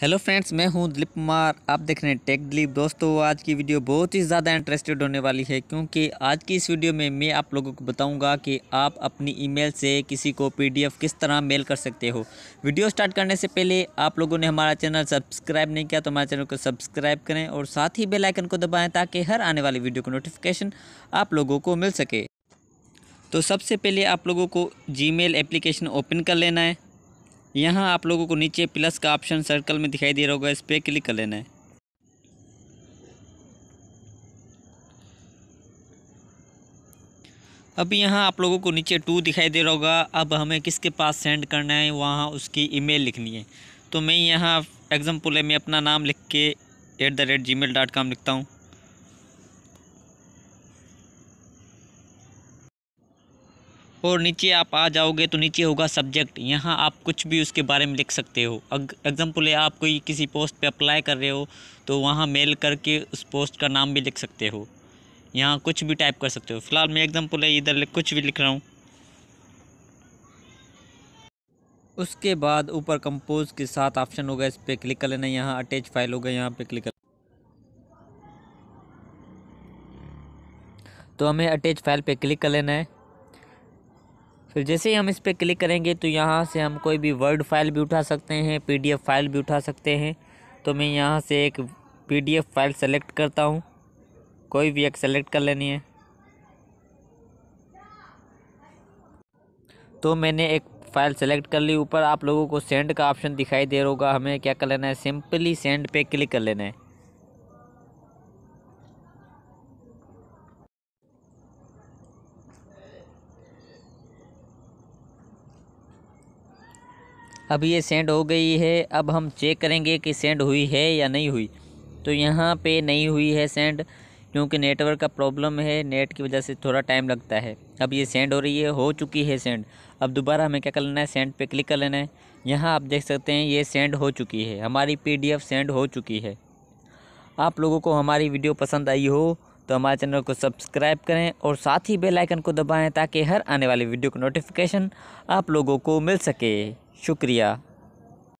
hello friends मैं हूं दिलीप कुमार आप देख रहे हैं टेक दिलीप दोस्तों आज की वीडियो बहुत ही ज़्यादा इंटरेस्टेड होने वाली है क्योंकि आज की इस वीडियो में मैं आप लोगों को बताऊंगा कि आप अपनी ईमेल से किसी को पीडीएफ किस तरह मेल कर सकते हो वीडियो स्टार्ट करने से पहले आप लोगों ने हमारा चैनल सब्सक्राइब नहीं किया तो हमारे चैनल को सब्सक्राइब करें और साथ ही बेलाइकन को दबाएँ ताकि हर आने वाली वीडियो का नोटिफिकेशन आप लोगों को मिल सके तो सबसे पहले आप लोगों को जी एप्लीकेशन ओपन कर लेना है यहाँ आप लोगों को नीचे प्लस का ऑप्शन सर्कल में दिखाई दे रहा होगा इस पर क्लिक कर लेना है अब यहाँ आप लोगों को नीचे टू दिखाई दे रहा होगा अब हमें किसके पास सेंड करना है वहाँ उसकी ईमेल लिखनी है तो मैं यहाँ एग्ज़ाम्पल है मैं अपना नाम लिख के at the rate Gmail dot com लिखता हूँ और नीचे आप आ जाओगे तो नीचे होगा सब्जेक्ट यहाँ आप कुछ भी उसके बारे में लिख सकते हो एग्जाम्पल है आप कोई किसी पोस्ट पे अप्लाई कर रहे हो तो वहाँ मेल करके उस पोस्ट का नाम भी लिख सकते हो यहाँ कुछ भी टाइप कर सकते हो फिलहाल मैं एग्जाम्पल है इधर कुछ भी लिख रहा हूँ उसके बाद ऊपर कंपोज के साथ ऑप्शन होगा इस पर क्लिक कर लेना यहाँ अटैच फाइल होगा यहाँ पर क्लिक कर तो हमें अटैच फाइल पे क्लिक कर लेना है फिर जैसे ही हम इस पर क्लिक करेंगे तो यहाँ से हम कोई भी वर्ड फाइल भी उठा सकते हैं पीडीएफ फाइल भी उठा सकते हैं तो मैं यहाँ से एक पीडीएफ फाइल सेलेक्ट करता हूँ कोई भी एक सेलेक्ट कर लेनी है तो मैंने एक फ़ाइल सेलेक्ट कर ली ऊपर आप लोगों को सेंड का ऑप्शन दिखाई दे रहा होगा हमें क्या कर लेना है सिंपली सेंड पे क्लिक कर लेना है अब ये सेंड हो गई है अब हम चेक करेंगे कि सेंड हुई है या नहीं हुई तो यहाँ पे नहीं हुई है सेंड क्योंकि नेटवर्क का प्रॉब्लम है नेट की वजह से थोड़ा टाइम लगता है अब ये सेंड हो रही है हो चुकी है सेंड अब दोबारा हमें क्या कर लेना है सेंड पे क्लिक कर लेना है यहाँ आप देख सकते हैं ये सेंड हो चुकी है हमारी पी सेंड हो चुकी है आप लोगों को हमारी वीडियो पसंद आई हो तो हमारे चैनल को सब्सक्राइब करें और साथ ही बेल आइकन को दबाएं ताकि हर आने वाली वीडियो का नोटिफिकेशन आप लोगों को मिल सके शुक्रिया